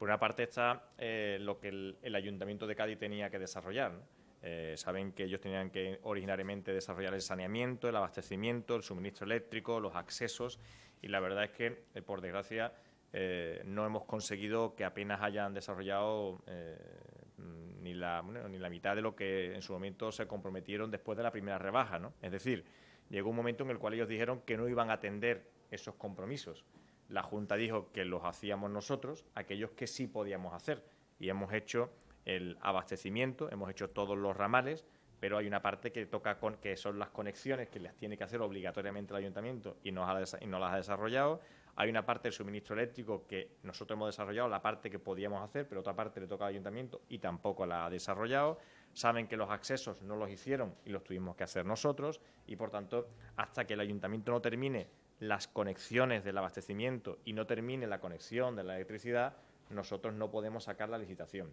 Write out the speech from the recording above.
Por una parte está eh, lo que el, Ayuntamiento de Cádiz tenía que desarrollar. Eh, saben que ellos tenían que originariamente desarrollar el saneamiento, el abastecimiento, el suministro eléctrico, los accesos y la verdad es que, eh, por desgracia, no hemos conseguido que apenas hayan desarrollado ni, la, ni la mitad de lo que en su momento se comprometieron después de la primera rebaja. ¿no? Es decir, llegó un momento en el cual ellos dijeron que no iban a atender esos compromisos la Junta dijo que los hacíamos nosotros, aquellos que sí podíamos hacer. Y hemos hecho el abastecimiento, hemos hecho todos los ramales, pero hay una parte que toca con que son las conexiones que las tiene que hacer obligatoriamente el ayuntamiento y y no las ha desarrollado. Hay una parte del suministro eléctrico que nosotros hemos desarrollado, la parte que podíamos hacer, pero otra parte le toca al ayuntamiento y tampoco la ha desarrollado. Saben que los accesos no los hicieron y los tuvimos que hacer nosotros y, por tanto, hasta que el ayuntamiento no termine las conexiones del abastecimiento y no termine la conexión de la electricidad, nosotros no podemos sacar la licitación.